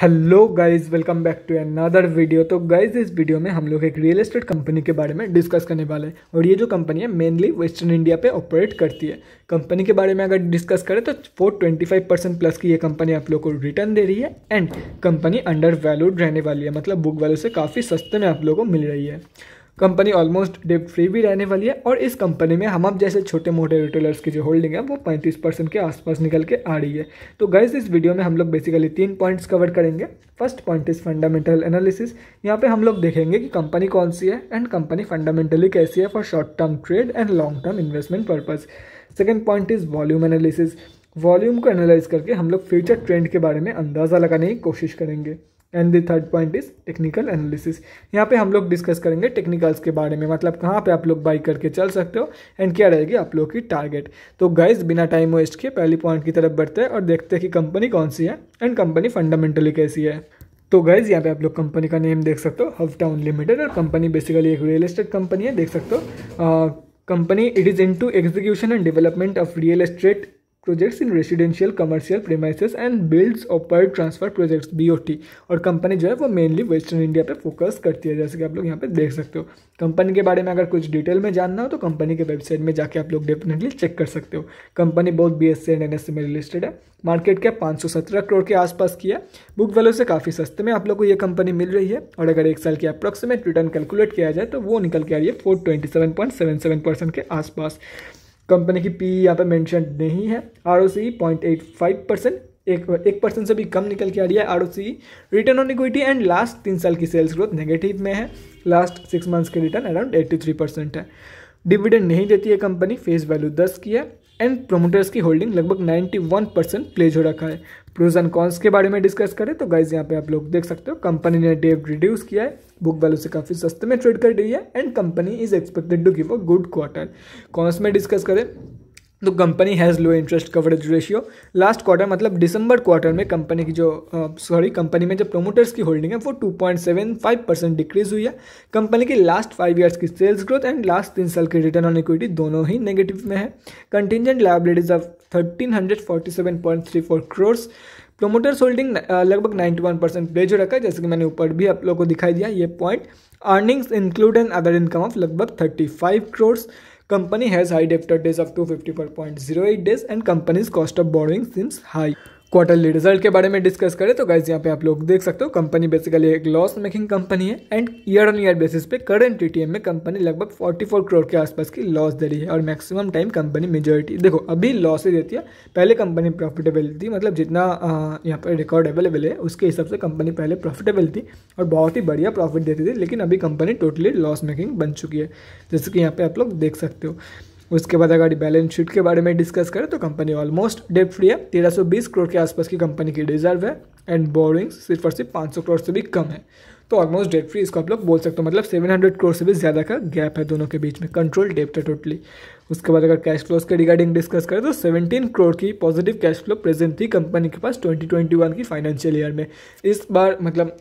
Hello guys welcome back to another video तो guys इस video में हम लोग एक रियल एस्टेट कंपनी के बारे में डिस्कस करने वाले हैं और ये जो कंपनी है मेनली वेस्टर्न इंडिया पे ऑपरेट करती है कंपनी के बारे में अगर डिस्कस करें तो four twenty five percent plus की ये कंपनी आप लोग को रिटर्न दे रही है एंड कंपनी अंडर वैल्यूड रहने वाली है मतलब बुक वैल्यू से काफ़ी सस्ते में आप लोग को मिल रही है कंपनी ऑलमोस्ट डेट फ्री भी रहने वाली है और इस कंपनी में हम अब जैसे छोटे मोटे रिटेलर्स की जो होल्डिंग है वो 35 परसेंट के आसपास निकल के आ रही है तो गाइज इस वीडियो में हम लोग बेसिकली तीन पॉइंट्स कवर करेंगे first point is fundamental analysis यहाँ पे हम लोग देखेंगे कि कंपनी कौन सी है एंड कंपनी फंडामेंटली कैसी है for short term trade and long term investment purpose second point is volume analysis volume को एनालाइज करके हम लोग फ्यूचर ट्रेंड के बारे में अंदाज़ा लगाने की कोशिश करेंगे and the third point is technical analysis यहाँ पे हम लोग डिस्कस करेंगे टेक्निकल्स के बारे में मतलब कहाँ पे आप लोग बाई करके चल सकते हो एंड क्या रहेगी आप लोग की टारगेट तो गाइज बिना टाइम वेस्ट किए पहली पॉइंट की तरफ बढ़ते हैं और देखते हैं कि कंपनी कौन सी है एंड कंपनी फंडामेंटली कैसी है तो गाइज यहाँ पे आप लोग कंपनी का नेम देख सकते हो हव टाउन लिमिटेड और कंपनी बेसिकली एक रियल एस्टेट कंपनी है देख सकते हो company it is into execution and development of real estate projects in residential commercial premises and builds operate transfer projects बी और कंपनी जो है वो मेनली वेस्टर्न इंडिया पे फोकस करती है जैसे कि आप लोग यहाँ पे देख सकते हो कंपनी के बारे में अगर कुछ डिटेल में जानना हो तो कंपनी के वेबसाइट में जाके आप लोग डेफिनेटली चेक कर सकते हो कंपनी बहुत B S C and N S C में रिलेटेड है मार्केट कैप सत्रह करोड़ के आसपास की है बुक वैल्यू से काफ़ी सस्ते में आप लोग को ये कंपनी मिल रही है और अगर एक साल की अप्रॉक्सीमेट रिटर्न कैलकुलेट किया जाए तो वो निकल के आ रही है four twenty seven seven seven point percent के आसपास कंपनी की पी यहाँ पे मेंशन नहीं है R O C point eight five percent एक एक परसेंट से भी कम निकल के आ रही है R O C return on equity and last तीन साल की सेल्स ग्रोथ नेगेटिव में है लास्ट सिक्स मंथ्स के return around eighty three percent है डिविडेंड नहीं देती है कंपनी फेस वैल्यू दस की है एंड प्रोमोटर्स की होल्डिंग लगभग 91 परसेंट प्लेज हो रखा है प्रोज एंड कॉन्स के बारे में डिस्कस करें तो गाइज यहाँ पे आप लोग देख सकते हो कंपनी ने डेव रिड्यूस किया है बुक वैल्यू से काफ़ी सस्ते में ट्रेड कर रही है and company is expected to give a good quarter cons में डिस्कस करें तो company has low interest coverage ratio last quarter मतलब दिसंबर क्वार्टर में कंपनी की जो सॉरी कंपनी में जो प्रोमोटर्स की होल्डिंग है वो 2.75 परसेंट डिक्रीज हुई है कंपनी की लास्ट फाइव इयर्स की सेल्स ग्रोथ एंड लास्ट तीन साल की रिटर्न ऑन इक्विटी दोनों ही नेगेटिव में है contingent liabilities of thirteen hundred forty seven point three four crores promoters holding लगभग 91 परसेंट प्लेज रखा है जैसे कि मैंने ऊपर भी आप लोगों को दिखाई दिया ये point earnings include and other income of लगभग 35 crore Company has high debtor days of 254.08 days and company's cost of borrowing seems high. Quarterly result के बारे में डिस्कस करें तो गाइज यहाँ पे आप लोग देख सकते हो कंपनी बेसिकली एक लॉस मेकिंग कंपनी है and year on year basis पे करंट टीटीएम में कंपनी लगभग 44 करोड़ के आसपास की लॉस दे रही है और मैक्सिमम टाइम कंपनी मेजोरिटी देखो अभी लॉस ही देती है पहले कंपनी प्रॉफिटेबल थी मतलब जितना यहाँ पर रिकॉर्ड अवेलेबल है उसके हिसाब से कंपनी पहले प्रॉफिटेबल थी और बहुत ही बढ़िया प्रॉफिट देती थी लेकिन अभी कंपनी टोटली लॉस मेकिंग बन चुकी है जैसे कि यहाँ पर आप लोग देख सकते हो उसके बाद अगर बैलेंस शीट के बारे में डिस्कस करें तो कंपनी ऑलमोस्ट डेट फ्री है बीस करोड़ के आसपास की कंपनी की रिजर्व है एंड बोरिंग सिर्फ और सिर्फ पाँच करोड़ से भी कम है तो ऑलमोस्ट डेट फ्री इसको आप लोग बोल सकते हो मतलब 700 करोड़ से भी ज़्यादा का गैप है दोनों के बीच में कंट्रोल डेप्ट है टोटली उसके बाद अगर कैश फ्लोज के रिगार्डिंग डिस्कस करें तो 17 करोड़ की पॉजिटिव कैश फ्लो प्रेजेंट थी कंपनी के पास 2021 की फाइनेंशियल ईयर में इस बार मतलब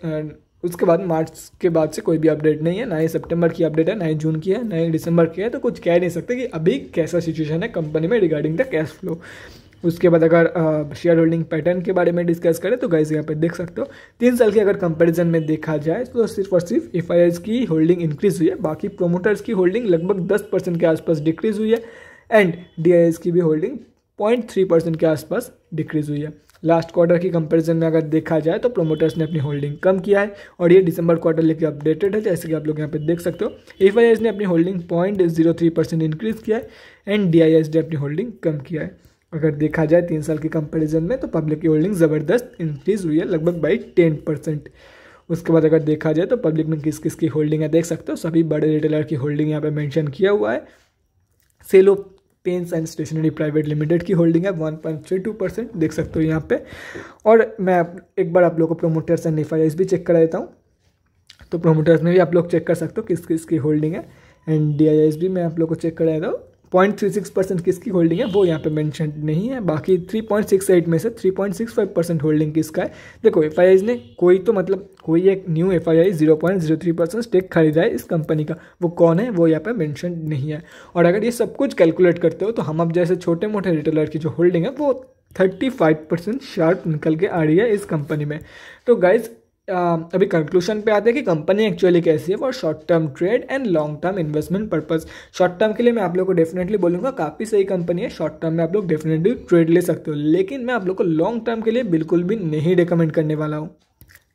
उसके बाद मार्च के बाद से कोई भी अपडेट नहीं है ना ही सितंबर की अपडेट है ना ही जून की है ना ही दिसंबर की है तो कुछ कह नहीं सकते कि अभी कैसा सिचुएशन है कंपनी में रिगार्डिंग द कैश फ्लो उसके बाद अगर शेयर होल्डिंग पैटर्न के बारे में डिस्कस करें तो गाइज यहाँ पे देख सकते हो तीन साल के अगर कंपैरिजन में देखा जाए तो सिर्फ और सिर्फ एफ की होल्डिंग इंक्रीज हुई है बाकी प्रोमोटर्स की होल्डिंग लगभग दस परसेंट के आसपास डिक्रीज हुई है एंड डी की भी होल्डिंग पॉइंट थ्री परसेंट के आसपास डिक्रीज हुई है लास्ट क्वार्टर की कंपैरिजन में अगर देखा जाए तो प्रोमोटर्स ने अपनी होल्डिंग कम किया है और ये दिसंबर क्वार्टर लेके अपडेटेड है जैसे कि आप लोग यहाँ पे देख सकते हो एफ ने अपनी holding point zero three percent increase किया है एंड डी ने अपनी होल्डिंग कम किया है अगर देखा जाए तीन साल के कंपेरिजन में तो पब्लिक की होल्डिंग ज़बरदस्त इंक्रीज़ हुई है लगभग बाई टेन परसेंट उसके बाद अगर देखा जाए तो पब्लिक में किस किस की होल्डिंग है देख सकते हो सभी बड़े रिटेलर की होल्डिंग यहाँ पर मैंशन किया हुआ है Cello pens and stationery private limited की होल्डिंग है one point three two percent देख सकते हो यहाँ पे और मैं एक बार आप लोग को प्रोमोटर्स एंड एफ भी चेक करा देता हूँ तो प्रोमोटर्स में भी आप लोग चेक कर सकते हो किस किस की होल्डिंग है एंड डी आई भी मैं आप लोग को चेक करा देता हूँ पॉइंट थ्री सिक्स परसेंट किसकी होल्डिंग है वो यहाँ पे मेंशन नहीं है बाकी थ्री पॉइंट सिक्स एट में से three point six five percent holding किसका है देखो एफ आई ने कोई तो मतलब कोई एक new F I I zero point zero three percent stake खरीदा है इस कंपनी का वो कौन है वो यहाँ पे मेंशन नहीं है और अगर ये सब कुछ कैलकुलेट करते हो तो हम अब जैसे छोटे मोटे रिटेलर की जो होल्डिंग है वो थर्टी फाइव परसेंट शार्प निकल के आ रही है इस कंपनी में तो गाइज अभी कंक्लूशन पे आते हैं कि कंपनी एक्चुअली कैसी है for short term trade and long term investment purpose short term के लिए मैं आप लोग को डेफिनेटली बोलूँगा काफ़ी सही कंपनी है शॉर्ट टर्म में आप लोग डेफिनेटली ट्रेड ले सकते हो लेकिन मैं आप लोग को लॉन्ग टर्म के लिए बिल्कुल भी नहीं रिकमेंड करने वाला हूँ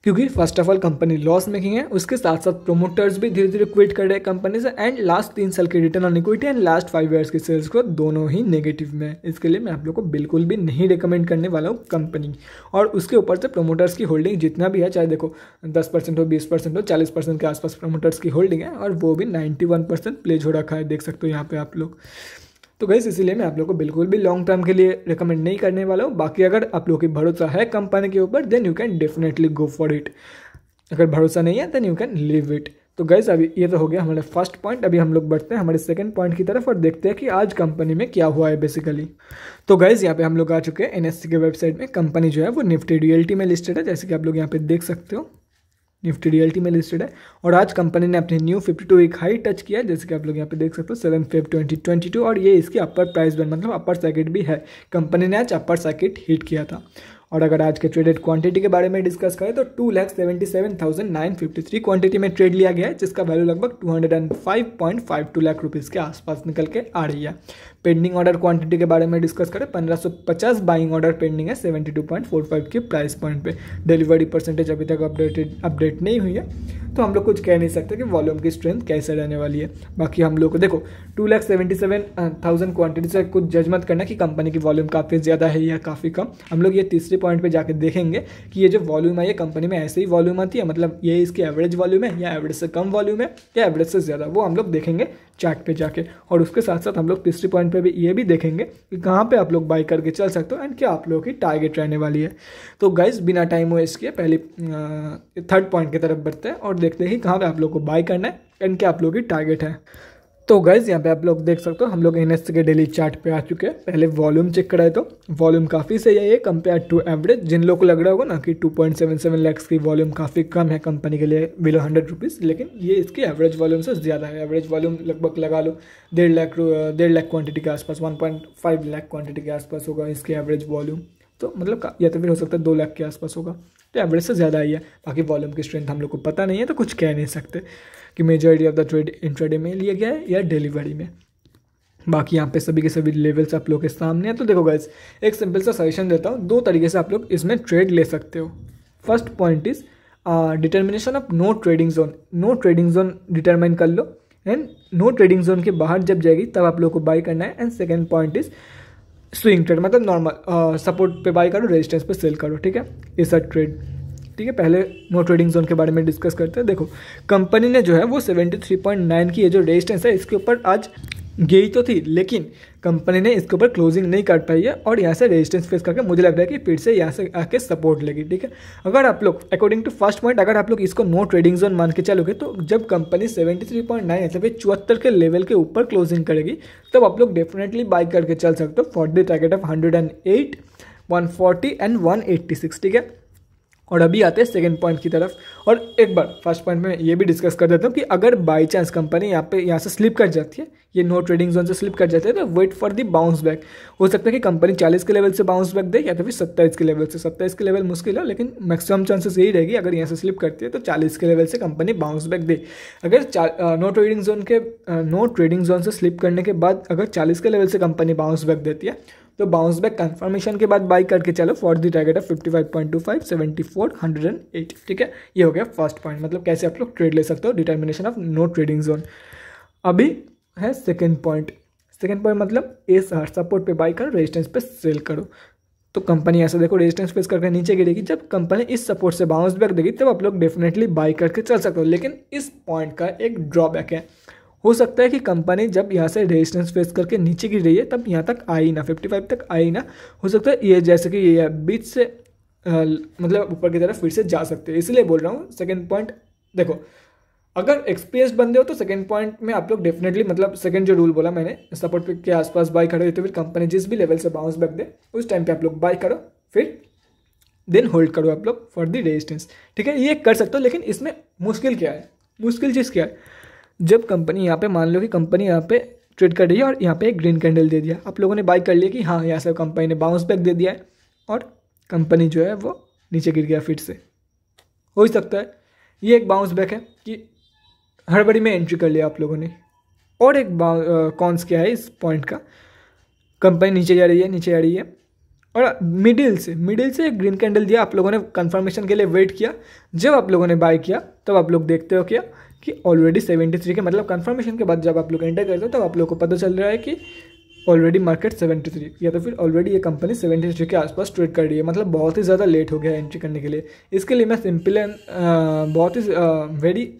क्योंकि first of all company loss making है उसके साथ साथ प्रोमोटर्स भी धीरे धीरे क्विट कर रहे हैं कंपनी से एंड लास्ट तीन साल की return on equity and last five years की सेल्स को दोनों ही नेगेटिव में इसके लिए मैं आप लोग को बिल्कुल भी नहीं रिकमेंड करने वाला हूँ कंपनी और उसके ऊपर से प्रोमोटर्स की होल्डिंग जितना भी है चाहे देखो दस परसेंट हो बीस परसेंट हो चालीस परसेंट के आसपास प्रोमोटर्स की होल्डिंग है और वो भी नाइन्टी वन परसेंट प्लेज हो रखा है देख सकते हो यहाँ पे आप लोग तो गैस इसीलिए मैं आप लोग को बिल्कुल भी लॉन्ग टर्म के लिए रिकमेंड नहीं करने वाला हूँ बाकी अगर आप लोग की भरोसा है कंपनी के ऊपर then you can definitely go for it अगर भरोसा नहीं है then you can leave it तो गैस अभी ये तो हो गया हमारे फर्स्ट पॉइंट अभी हम लोग बढ़ते हैं हमारे सेकंड पॉइंट की तरफ और देखते हैं कि आज कंपनी में क्या हुआ है बेसिकली तो गैस यहाँ पे हम लोग आ चुके हैं एनएससी के वेबसाइट में कंपनी जो है वो निफ्टी डीएलटी में लिस्टेड है जैसे कि आप लोग यहाँ पे देख सकते हो निफ्टी रियल्टी में लिस्टेड है और आज कंपनी ने अपने न्यू 52 एक हाई टच किया है जैसे कि आप लोग यहाँ पे देख सकते हो seven Feb twenty twenty two और ये इसकी अपर प्राइस बैंड मतलब अपर सर्किट भी है कंपनी ने आज अपर सर्किट हिट किया था और अगर आज के ट्रेडेड क्वांटिटी के बारे में डिस्कस करें तो two lakh seventy seven thousand nine fifty three quantity में ट्रेड लिया गया है जिसका वैल्यू लगभग two hundred and five point five two lakh rupees के आसपास निकल के आ रही है पेंडिंग ऑर्डर क्वांटिटी के बारे में डिस्कस करें पचास बाइंग ऑर्डर पेंडिंग है फाइव के प्राइस पॉइंट पे डिलीवरी परसेंटेज अभी तक अपडेटेड अपडेट नहीं हुई है तो हम लोग कुछ कह नहीं सकते कि वॉल्यूम की स्ट्रेंथ कैसे रहने वाली है बाकी हम लोग को देखो two lakh seventy seven thousand quantity से कुछ जज मत करना कि कंपनी की वॉल्यूम काफ़ी ज़्यादा है या काफ़ी कम हम लोग ये तीसरे पॉइंट पर जाके देखेंगे कि ये जो वॉल्यूम है ये कंपनी में ऐसे ही वॉल्यूम आती है मतलब ये इसकी एवरेज वॉल्यूम है या एवरेज से कम वॉल्यूम है या एवरेज से ज़्यादा वो हम लोग देखेंगे चार्ट पे जाके और उसके साथ साथ हम लोग तीसरे पॉइंट पे भी ये भी देखेंगे कि कहाँ पे आप लोग बाई करके चल सकते हो एंड क्या आप लोगों की टारगेट रहने वाली है तो गाइज बिना टाइम वेस्ट किए पहले थर्ड पॉइंट की तरफ बढ़ते हैं और देखते हैं कहाँ पर आप लोग को बाई करना है एंड क्या आप लोगों की टारगेट है तो गाइज यहाँ पे आप लोग देख सकते हो हम लोग एन के डेली चार्ट पे आ चुके हैं पहले वॉल्यूम चेक कराए तो वॉल्यूम काफ़ी सही है ये कंपेयर टू एवरेज जिन लोगों को लग रहा होगा ना कि 2.77 लैक्स की वॉल्यूम काफ़ी कम है कंपनी के लिए बिलो हंड्रेड रुपीज़ लेकिन ये इसकी एवरेज वॉल्यूम से ज़्यादा है एवरेज वॉल्यूम लगभग लगा लो डेढ़ लाख डेढ़ लाख क्वान्टिटी के आसपास वन पॉइंट लाख क्वान्टिटी के आसपास होगा इसकी एवरेज वॉल्यूम तो मतलब या तो फिर हो सकता है दो लाख के आसपास होगा तो एवरेज से ज़्यादा आई है बाकी वॉल्यूम की स्ट्रेंथ हम लोग को पता नहीं है तो कुछ कह नहीं सकते कि majority of the trade intraday में लिया गया है या डिलीवरी में बाकी यहाँ पे सभी के सभी लेवल्स आप लोग के सामने हैं तो देखो गाइज एक सिंपल सा सजेशन देता हूँ दो तरीके से आप लोग इसमें ट्रेड ले सकते हो first point is determination of no trading zone no trading zone determine कर लो एंड नो ट्रेडिंग जोन के बाहर जब जाएगी तब आप लोग को बाई करना है and second point is swing trade मतलब नॉर्मल सपोर्ट पे बाई करो रेजिस्टेंस पे सेल करो ठीक है ये सब ट्रेड ठीक है पहले नो ट्रेडिंग जोन के बारे में डिस्कस करते हैं देखो कंपनी ने जो है वो 73.9 की ये जो रेजिस्टेंस है इसके ऊपर आज गई तो थी लेकिन कंपनी ने इसके ऊपर क्लोजिंग नहीं कर पाई है और यहाँ से रेजिस्टेंस फेस करके मुझे लग रहा है कि फिर से यहाँ से आके सपोर्ट लेगी ठीक है अगर आप लोग अकॉर्डिंग टू फर्स्ट पॉइंट अगर आप लोग इसको नो ट्रेडिंग जोन मान के चलोगे तो जब कंपनी 73.9 मतलब चौहत्तर के लेवल के ऊपर क्लोजिंग करेगी तब तो आप लोग डेफिनेटली बाई करके चल सकते हो for the target of hundred and eight one forty and one eighty six ठीक है और अभी आते हैं सेकेंड पॉइंट की तरफ और एक बार फर्स्ट पॉइंट में ये भी डिस्कस कर देता हूँ कि अगर बाई चांस कंपनी यहाँ पे यहाँ से स्लिप कर जाती है ये नो ट्रेडिंग जोन से स्लिप कर जाते हैं तो wait for the bounce back हो सकता है कि कंपनी चालीस के लेवल से बाउंस बैक दे या तो फिर सत्ताईस के लेवल से सत्ताईस के लेवल मुश्किल है लेकिन मैक्सिमम चांसेस यही रहेगी अगर यहाँ से स्लिप करती है तो चालीस के लेवल से कंपनी बाउंस बैक दे अगर नो ट्रेडिंग जोन के नो ट्रेडिंग जोन से स्लिप करने के बाद अगर चालीस के लेवल से कंपनी बाउंस बैक देती है तो बाउंस बैक कंफर्मेशन के बाद बाई करके चलो for the target of fifty five point two five seventy four hundred and eight ठीक है ये हो गया फर्स्ट पॉइंट मतलब कैसे आप लोग ट्रेड ले सकते हो determination of no trading zone अभी है सेकेंड पॉइंट सेकेंड पॉइंट मतलब ए शहर सपोर्ट पे बाई करो रेजिस्टेंस पे सेल करो तो कंपनी ऐसा देखो रेजिस्टेंस फेस करके नीचे गिरेगी जब कंपनी इस सपोर्ट से बाउंस बैक देगी तब आप लोग डेफिनेटली बाई करके चल सकते हो लेकिन इस पॉइंट का एक ड्रॉबैक है हो सकता है कि कंपनी जब यहाँ से रेजिस्टेंस फेस करके नीचे गिर रही है तब यहाँ तक आई ना फाइव तक आई ना हो सकता है ये जैसे कि ये बीच से आ, मतलब ऊपर की तरफ फिर से जा सकते हैं इसलिए बोल रहा हूँ सेकेंड पॉइंट देखो अगर एक्सपीरियंस बंदे हो तो सेकंड पॉइंट में आप लोग डेफिनेटली मतलब सेकंड जो रूल बोला मैंने सपोर्ट के आसपास बाई खड़े तो फिर कंपनी जिस भी लेवल से बाउंस बैक दे उस टाइम पे आप लोग बाई करो फिर देन होल्ड करो आप लोग फॉर दी रेजिस्टेंस ठीक है ये कर सकते हो लेकिन इसमें मुश्किल क्या है मुश्किल चीज़ क्या है जब कंपनी यहाँ पे मान लो कि कंपनी यहाँ पे ट्रेड कर रही है और यहाँ पे एक ग्रीन कैंडल दे दिया आप लोगों ने बाई कर लिया कि हाँ यहाँ से कंपनी ने बाउंस बैक दे दिया है और कंपनी जो है वो नीचे गिर गया फिर से हो सकता है ये एक बाउंस बैक है कि हड़बड़ी में एंट्री कर लिया आप लोगों ने और एक कॉन्स क्या है इस पॉइंट का कंपनी नीचे जा रही है नीचे जा रही है और मिडिल से मिडिल से एक ग्रीन कैंडल दिया आप लोगों ने कंफर्मेशन के लिए वेट किया जब आप लोगों ने बाय किया तब तो आप लोग देखते हो क्या कि ऑलरेडी सेवेंटी थ्री के मतलब कंफर्मेशन के बाद जब आप लोग एंटर करते हो तब आप लोग को पता चल रहा है कि ऑलरेडी मार्केट सेवेंटी थ्री या तो फिर ऑलरेडी ये कंपनी सेवेंटी थ्री के आसपास ट्रेड कर रही है मतलब बहुत ही ज़्यादा लेट हो गया है एंट्री करने के लिए इसके लिए मैं सिंपल एंड बहुत ही वेरी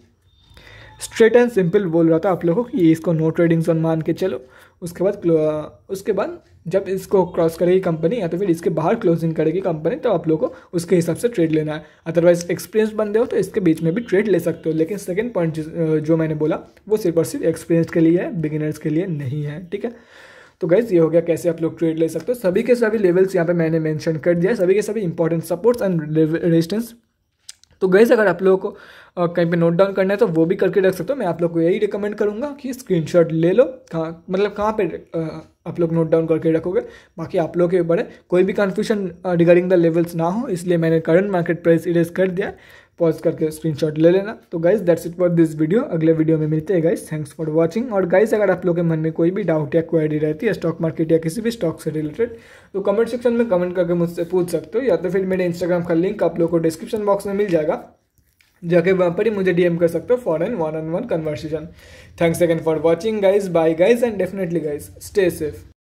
स्ट्रेट एंड सिंपल बोल रहा था आप लोगों को कि इसको नो ट्रेडिंग जोन मान के चलो उसके बाद उसके बाद जब इसको क्रॉस करेगी कंपनी या तो फिर इसके बाहर क्लोजिंग करेगी कंपनी तो आप लोगों को उसके हिसाब से ट्रेड लेना है अदरवाइज एक्सपीरियंस बंदे हो तो इसके बीच में भी ट्रेड ले सकते हो लेकिन सेकेंड पॉइंट जो मैंने बोला वो सिर्फ और सिर्फ एक्सपीरियंस के लिए है बिगिनर्स के लिए नहीं है ठीक है तो गैस ये हो गया कैसे आप लोग ट्रेड ले सकते हो सभी के सभी लेवल्स यहाँ पे मैंने मेंशन कर दिया है सभी के सभी इंपॉर्टेंट सपोर्ट्स एंड रेजिस्टेंस तो गैस अगर आप लोगों को कहीं पे नोट डाउन करना है तो वो भी करके रख सकते हो मैं आप लोग को यही रिकमेंड करूँगा कि स्क्रीन ले लो कहाँ मतलब कहाँ पर आप लोग नोट डाउन करके रखोगे बाकी आप लोग के बड़े कोई भी कन्फ्यूजन रिगार्डिंग द लेवल्स ना हो इसलिए मैंने करंट मार्केट प्राइस इरेज कर दिया पॉज करके स्क्रीनशॉट ले लेना तो guys that's it for this video अगले वीडियो में मिलते हैं गाइज थैंक्स फॉर वॉचिंग और गाइज अगर आप लोग के मन में कोई भी डाउट या क्वेरी रहती है स्टॉक मार्केट या किसी भी स्टॉक से रिलेटेड तो कमेंट सेक्शन में कमेंट करके मुझसे पूछ सकते हो या तो फिर मेरे इंस्टाग्राम का लिंक आप लोग को डिस्क्रिप्शन बॉक्स में मिल जाएगा जाके वहाँ पर ही मुझे डीएम कर सकते हो for an one on one conversation thanks again for watching guys bye guys and definitely guys stay safe